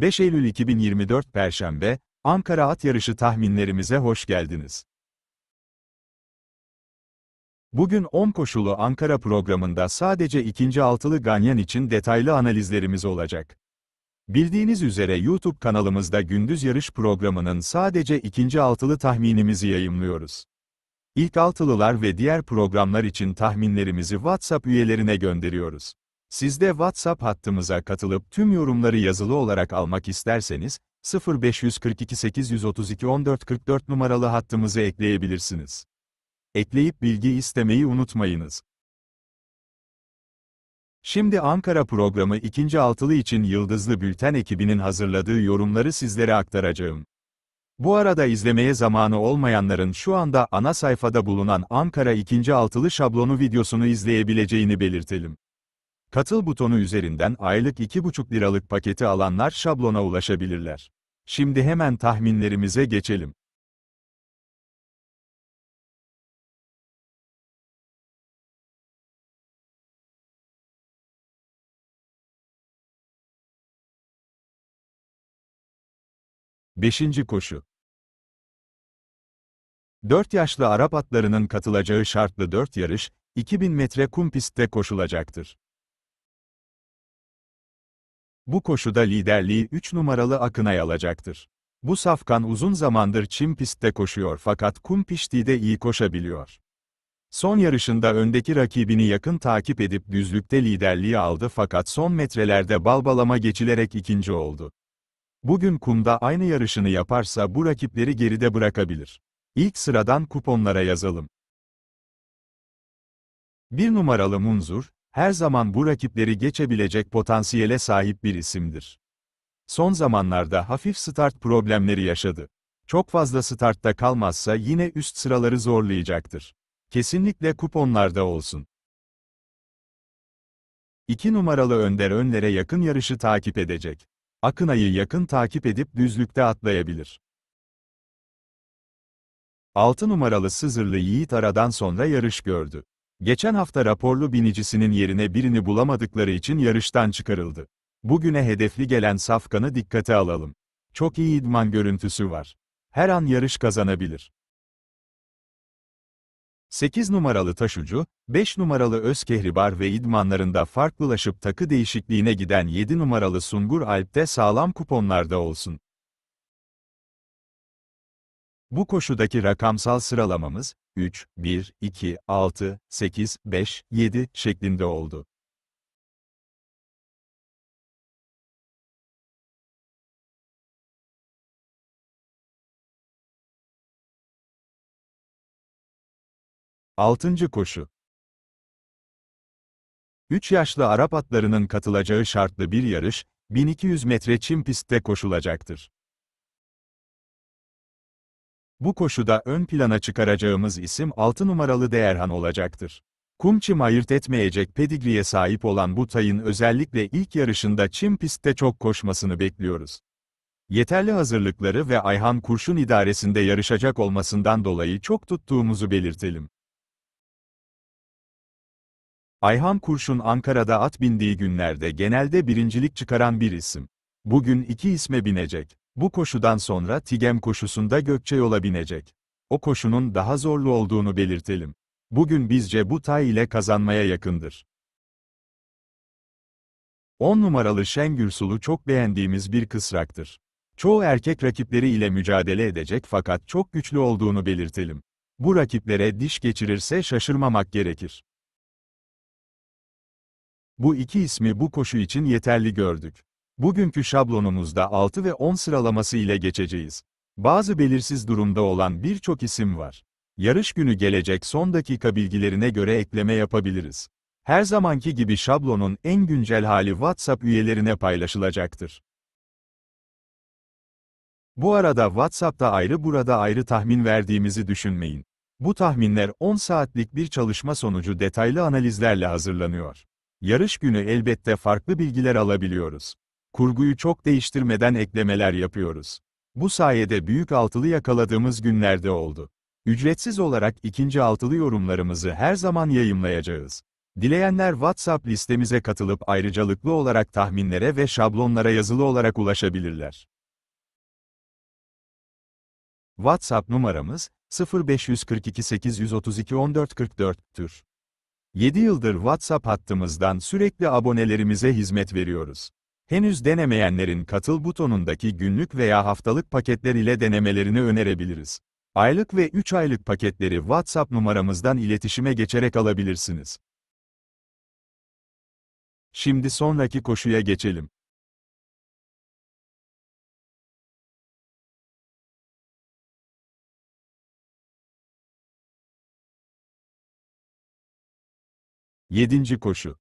5 Eylül 2024 Perşembe, Ankara At Yarışı tahminlerimize hoş geldiniz. Bugün 10 koşulu Ankara programında sadece ikinci altılı ganyan için detaylı analizlerimiz olacak. Bildiğiniz üzere YouTube kanalımızda gündüz yarış programının sadece ikinci altılı tahminimizi yayımlıyoruz. İlk altılılar ve diğer programlar için tahminlerimizi WhatsApp üyelerine gönderiyoruz. Siz de WhatsApp hattımıza katılıp tüm yorumları yazılı olarak almak isterseniz, 0542 832 1444 numaralı hattımızı ekleyebilirsiniz. Ekleyip bilgi istemeyi unutmayınız. Şimdi Ankara programı 2. altılı için Yıldızlı Bülten ekibinin hazırladığı yorumları sizlere aktaracağım. Bu arada izlemeye zamanı olmayanların şu anda ana sayfada bulunan Ankara 2. altılı şablonu videosunu izleyebileceğini belirtelim. Katıl butonu üzerinden aylık 2,5 liralık paketi alanlar şablona ulaşabilirler. Şimdi hemen tahminlerimize geçelim. Beşinci koşu 4 yaşlı Arap atlarının katılacağı şartlı 4 yarış, 2000 metre kum pistte koşulacaktır. Bu koşuda liderliği 3 numaralı Akınay alacaktır. Bu safkan uzun zamandır çim pistte koşuyor fakat kum piştiğde iyi koşabiliyor. Son yarışında öndeki rakibini yakın takip edip düzlükte liderliği aldı fakat son metrelerde balbalama geçilerek ikinci oldu. Bugün kumda aynı yarışını yaparsa bu rakipleri geride bırakabilir. İlk sıradan kuponlara yazalım. 1 numaralı Munzur, her zaman bu rakipleri geçebilecek potansiyele sahip bir isimdir. Son zamanlarda hafif start problemleri yaşadı. Çok fazla startta kalmazsa yine üst sıraları zorlayacaktır. Kesinlikle kuponlarda olsun. 2 numaralı Önder Önler'e yakın yarışı takip edecek. Akınay'ı yakın takip edip düzlükte atlayabilir. 6 numaralı Sızırlı Yiğit aradan sonra yarış gördü. Geçen hafta raporlu binicisinin yerine birini bulamadıkları için yarıştan çıkarıldı. Bugüne hedefli gelen Safkan'ı dikkate alalım. Çok iyi idman görüntüsü var. Her an yarış kazanabilir. 8 numaralı Taşucu, 5 numaralı Özkehribar ve idmanlarında farklılaşıp takı değişikliğine giden 7 numaralı Sungur Alp'te sağlam kuponlarda olsun. Bu koşudaki rakamsal sıralamamız, 3, 1, 2, 6, 8, 5, 7 şeklinde oldu. Altıncı koşu 3 yaşlı Arap atlarının katılacağı şartlı bir yarış, 1200 metre çim pistte koşulacaktır. Bu koşuda ön plana çıkaracağımız isim 6 numaralı Değerhan olacaktır. Kum çim ayırt etmeyecek pedigriye sahip olan bu tayın özellikle ilk yarışında çim pistte çok koşmasını bekliyoruz. Yeterli hazırlıkları ve Ayhan Kurşun idaresinde yarışacak olmasından dolayı çok tuttuğumuzu belirtelim. Ayhan Kurşun Ankara'da at bindiği günlerde genelde birincilik çıkaran bir isim. Bugün iki isme binecek. Bu koşudan sonra Tigem koşusunda Gökçe yola binecek. O koşunun daha zorlu olduğunu belirtelim. Bugün bizce bu tay ile kazanmaya yakındır. 10 numaralı Şengül Sulu çok beğendiğimiz bir kısraktır. Çoğu erkek rakipleri ile mücadele edecek fakat çok güçlü olduğunu belirtelim. Bu rakiplere diş geçirirse şaşırmamak gerekir. Bu iki ismi bu koşu için yeterli gördük. Bugünkü şablonumuzda 6 ve 10 sıralaması ile geçeceğiz. Bazı belirsiz durumda olan birçok isim var. Yarış günü gelecek son dakika bilgilerine göre ekleme yapabiliriz. Her zamanki gibi şablonun en güncel hali WhatsApp üyelerine paylaşılacaktır. Bu arada WhatsApp'ta ayrı burada ayrı tahmin verdiğimizi düşünmeyin. Bu tahminler 10 saatlik bir çalışma sonucu detaylı analizlerle hazırlanıyor. Yarış günü elbette farklı bilgiler alabiliyoruz kurguyu çok değiştirmeden eklemeler yapıyoruz. Bu sayede büyük altılı yakaladığımız günlerde oldu. Ücretsiz olarak ikinci altılı yorumlarımızı her zaman yayımlayacağız. Dileyenler WhatsApp listemize katılıp ayrıcalıklı olarak tahminlere ve şablonlara yazılı olarak ulaşabilirler. WhatsApp numaramız 0542 832 1444'tür. 7 yıldır WhatsApp hattımızdan sürekli abonelerimize hizmet veriyoruz. Henüz denemeyenlerin katıl butonundaki günlük veya haftalık paketler ile denemelerini önerebiliriz. Aylık ve 3 aylık paketleri WhatsApp numaramızdan iletişime geçerek alabilirsiniz. Şimdi sonraki koşuya geçelim. Yedinci koşu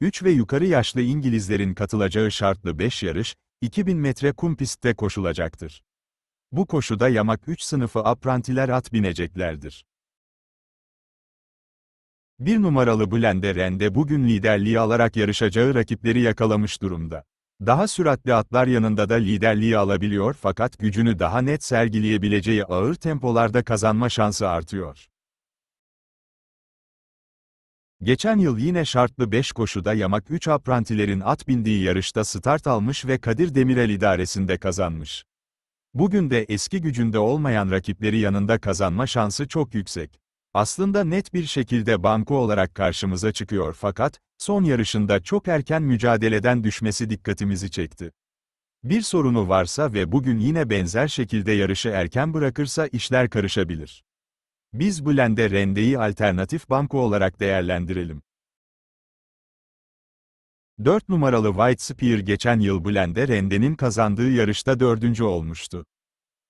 3 ve yukarı yaşlı İngilizlerin katılacağı şartlı 5 yarış, 2000 metre kum pistte koşulacaktır. Bu koşuda yamak 3 sınıfı aprantiler at bineceklerdir. 1 numaralı Blende Rende bugün liderliği alarak yarışacağı rakipleri yakalamış durumda. Daha süratli atlar yanında da liderliği alabiliyor fakat gücünü daha net sergileyebileceği ağır tempolarda kazanma şansı artıyor. Geçen yıl yine şartlı 5 koşuda yamak 3 aprantilerin at bindiği yarışta start almış ve Kadir Demirel idaresinde kazanmış. Bugün de eski gücünde olmayan rakipleri yanında kazanma şansı çok yüksek. Aslında net bir şekilde banko olarak karşımıza çıkıyor fakat, son yarışında çok erken mücadeleden düşmesi dikkatimizi çekti. Bir sorunu varsa ve bugün yine benzer şekilde yarışı erken bırakırsa işler karışabilir. Biz Blend'e rendeyi alternatif banko olarak değerlendirelim. 4 numaralı White Spear geçen yıl Blend'e rendenin kazandığı yarışta dördüncü olmuştu.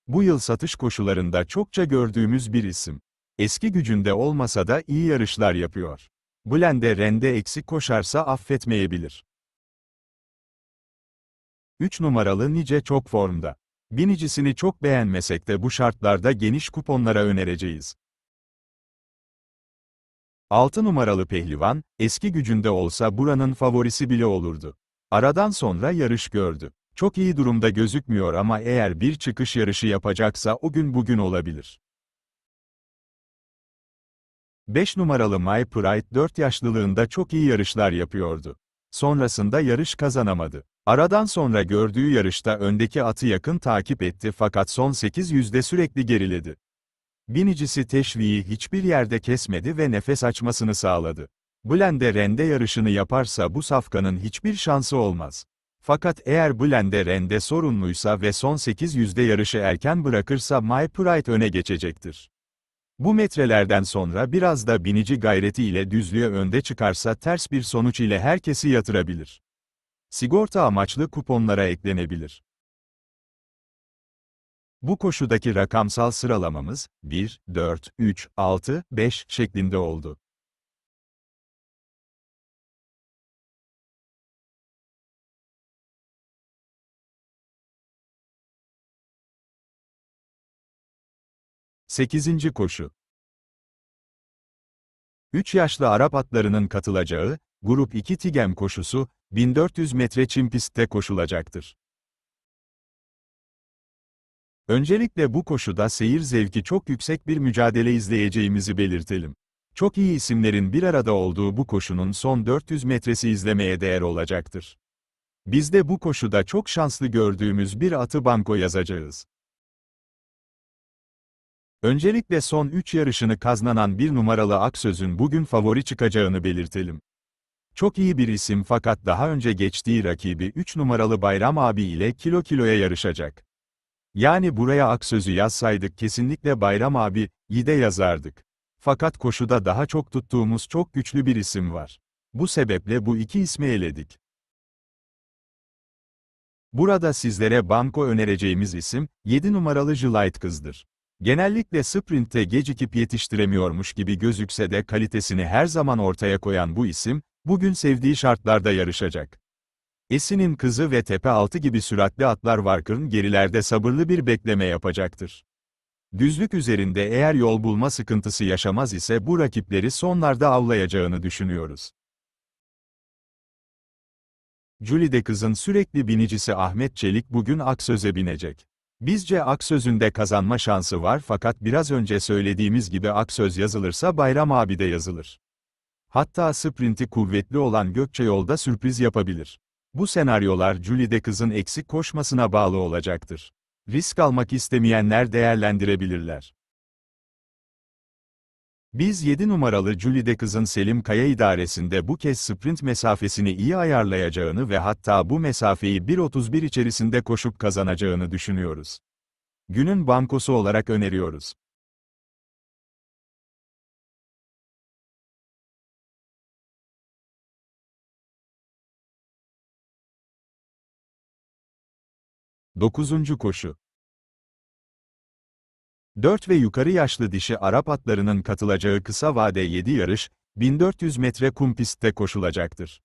Bu yıl satış koşularında çokça gördüğümüz bir isim. Eski gücünde olmasa da iyi yarışlar yapıyor. Blend'e rende eksik koşarsa affetmeyebilir. 3 numaralı Nice çok formda. Binicisini çok beğenmesek de bu şartlarda geniş kuponlara önereceğiz. 6 numaralı pehlivan, eski gücünde olsa buranın favorisi bile olurdu. Aradan sonra yarış gördü. Çok iyi durumda gözükmüyor ama eğer bir çıkış yarışı yapacaksa o gün bugün olabilir. 5 numaralı My Pride 4 yaşlılığında çok iyi yarışlar yapıyordu. Sonrasında yarış kazanamadı. Aradan sonra gördüğü yarışta öndeki atı yakın takip etti fakat son 800'de sürekli geriledi. Binicisi teşviği hiçbir yerde kesmedi ve nefes açmasını sağladı. Blende rende yarışını yaparsa bu safkanın hiçbir şansı olmaz. Fakat eğer Blende rende sorunluysa ve son 8 yüzde yarışı erken bırakırsa My Pride öne geçecektir. Bu metrelerden sonra biraz da binici gayreti ile düzlüğe önde çıkarsa ters bir sonuç ile herkesi yatırabilir. Sigorta amaçlı kuponlara eklenebilir. Bu koşudaki rakamsal sıralamamız 1, 4, 3, 6, 5 şeklinde oldu. Sekizinci koşu Üç yaşlı Arap atlarının katılacağı, Grup 2 Tigem koşusu, 1400 metre çim pistte koşulacaktır. Öncelikle bu koşuda seyir zevki çok yüksek bir mücadele izleyeceğimizi belirtelim. Çok iyi isimlerin bir arada olduğu bu koşunun son 400 metresi izlemeye değer olacaktır. Biz de bu koşuda çok şanslı gördüğümüz bir atı banko yazacağız. Öncelikle son 3 yarışını kazanan bir numaralı Aksöz'ün bugün favori çıkacağını belirtelim. Çok iyi bir isim fakat daha önce geçtiği rakibi 3 numaralı Bayram abi ile kilo kiloya yarışacak. Yani buraya aksözü yazsaydık kesinlikle Bayram abi, yide yazardık. Fakat koşuda daha çok tuttuğumuz çok güçlü bir isim var. Bu sebeple bu iki ismi eledik. Burada sizlere banko önereceğimiz isim, 7 numaralı Jlight kızdır. Genellikle sprintte gecikip yetiştiremiyormuş gibi gözükse de kalitesini her zaman ortaya koyan bu isim, bugün sevdiği şartlarda yarışacak. Esin'in kızı ve tepe altı gibi süratli atlar Varkır'ın gerilerde sabırlı bir bekleme yapacaktır. Düzlük üzerinde eğer yol bulma sıkıntısı yaşamaz ise bu rakipleri sonlarda avlayacağını düşünüyoruz. Julie'de kızın sürekli binicisi Ahmet Çelik bugün Aksöz'e binecek. Bizce Aksöz'ünde kazanma şansı var fakat biraz önce söylediğimiz gibi Aksöz yazılırsa Bayram abi de yazılır. Hatta sprinti kuvvetli olan Gökçe yolda sürpriz yapabilir. Bu senaryolar Julie'de kızın eksik koşmasına bağlı olacaktır. Risk almak istemeyenler değerlendirebilirler. Biz 7 numaralı Julie'de kızın Selim Kaya idaresinde bu kez sprint mesafesini iyi ayarlayacağını ve hatta bu mesafeyi 1.31 içerisinde koşup kazanacağını düşünüyoruz. Günün bankosu olarak öneriyoruz. 9. Koşu 4 ve yukarı yaşlı dişi Arap atlarının katılacağı kısa vade 7 yarış, 1400 metre kum pistte koşulacaktır.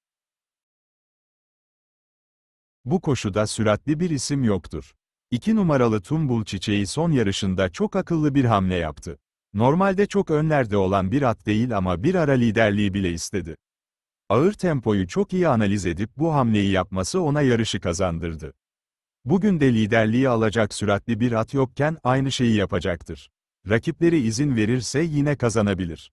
Bu koşuda süratli bir isim yoktur. 2 numaralı Tumbul Çiçeği son yarışında çok akıllı bir hamle yaptı. Normalde çok önlerde olan bir at değil ama bir ara liderliği bile istedi. Ağır tempoyu çok iyi analiz edip bu hamleyi yapması ona yarışı kazandırdı. Bugün de liderliği alacak süratli bir at yokken aynı şeyi yapacaktır. Rakipleri izin verirse yine kazanabilir.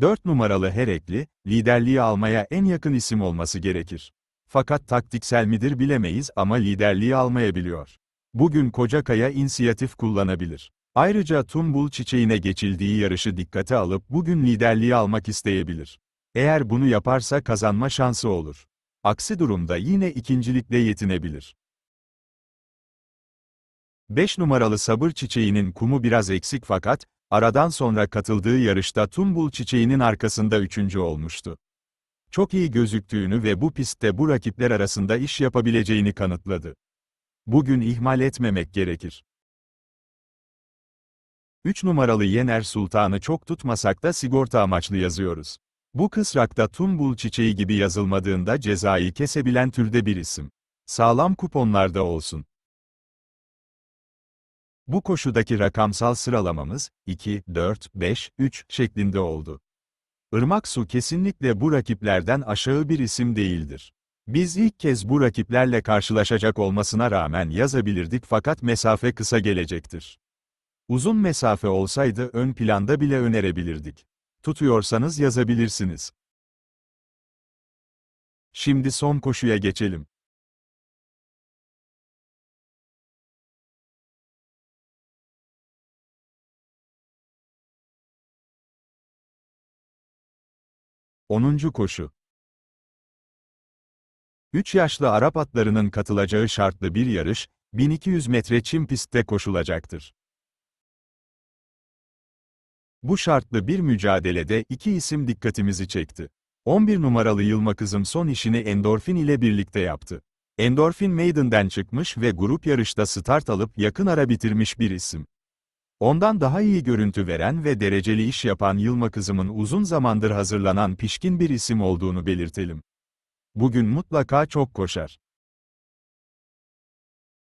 4 numaralı Herekli, liderliği almaya en yakın isim olması gerekir. Fakat taktiksel midir bilemeyiz ama liderliği almayabiliyor. Bugün Kocakaya inisiyatif kullanabilir. Ayrıca Tumbul çiçeğine geçildiği yarışı dikkate alıp bugün liderliği almak isteyebilir. Eğer bunu yaparsa kazanma şansı olur. Aksi durumda yine ikincilikle yetinebilir. 5 numaralı sabır çiçeğinin kumu biraz eksik fakat, aradan sonra katıldığı yarışta Tumbul çiçeğinin arkasında üçüncü olmuştu. Çok iyi gözüktüğünü ve bu pistte bu rakipler arasında iş yapabileceğini kanıtladı. Bugün ihmal etmemek gerekir. 3 numaralı Yener Sultan'ı çok tutmasak da sigorta amaçlı yazıyoruz. Bu kısrakta tumbul çiçeği gibi yazılmadığında cezayı kesebilen türde bir isim. Sağlam kuponlarda olsun. Bu koşudaki rakamsal sıralamamız 2, 4, 5, 3 şeklinde oldu. Irmak Su kesinlikle bu rakiplerden aşağı bir isim değildir. Biz ilk kez bu rakiplerle karşılaşacak olmasına rağmen yazabilirdik fakat mesafe kısa gelecektir. Uzun mesafe olsaydı ön planda bile önerebilirdik tutuyorsanız yazabilirsiniz. Şimdi son koşuya geçelim. Onuncu koşu. Üç yaşlı Arap atlarının katılacağı şartlı bir yarış, 1200 metre çim pistte koşulacaktır. Bu şartlı bir mücadelede iki isim dikkatimizi çekti. 11 numaralı Yılma kızım son işini endorfin ile birlikte yaptı. Endorfin Maiden'den çıkmış ve grup yarışta start alıp yakın ara bitirmiş bir isim. Ondan daha iyi görüntü veren ve dereceli iş yapan Yılma kızımın uzun zamandır hazırlanan pişkin bir isim olduğunu belirtelim. Bugün mutlaka çok koşar.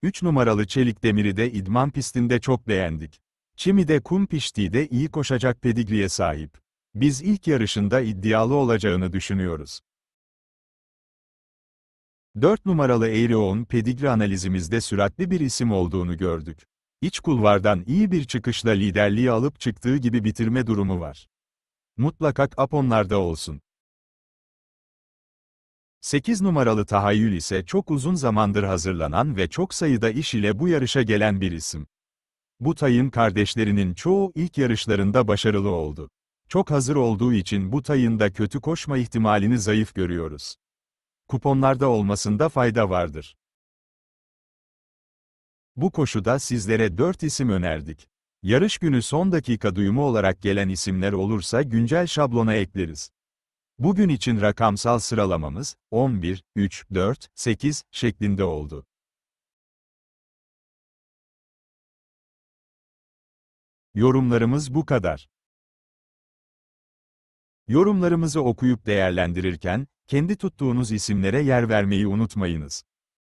3 numaralı Çelik Demir'i de idman pistinde çok beğendik. Çimi'de kum piştiği de iyi koşacak pedigriye sahip. Biz ilk yarışında iddialı olacağını düşünüyoruz. 4 numaralı Eirion pedigri analizimizde süratli bir isim olduğunu gördük. İç kulvardan iyi bir çıkışla liderliği alıp çıktığı gibi bitirme durumu var. Mutlaka aponlarda olsun. 8 numaralı tahayyül ise çok uzun zamandır hazırlanan ve çok sayıda iş ile bu yarışa gelen bir isim. Bu Tay'ın kardeşlerinin çoğu ilk yarışlarında başarılı oldu. Çok hazır olduğu için bu Tay'ın kötü koşma ihtimalini zayıf görüyoruz. Kuponlarda olmasında fayda vardır. Bu koşuda sizlere 4 isim önerdik. Yarış günü son dakika duyumu olarak gelen isimler olursa güncel şablona ekleriz. Bugün için rakamsal sıralamamız 11, 3, 4, 8 şeklinde oldu. Yorumlarımız bu kadar. Yorumlarımızı okuyup değerlendirirken, kendi tuttuğunuz isimlere yer vermeyi unutmayınız.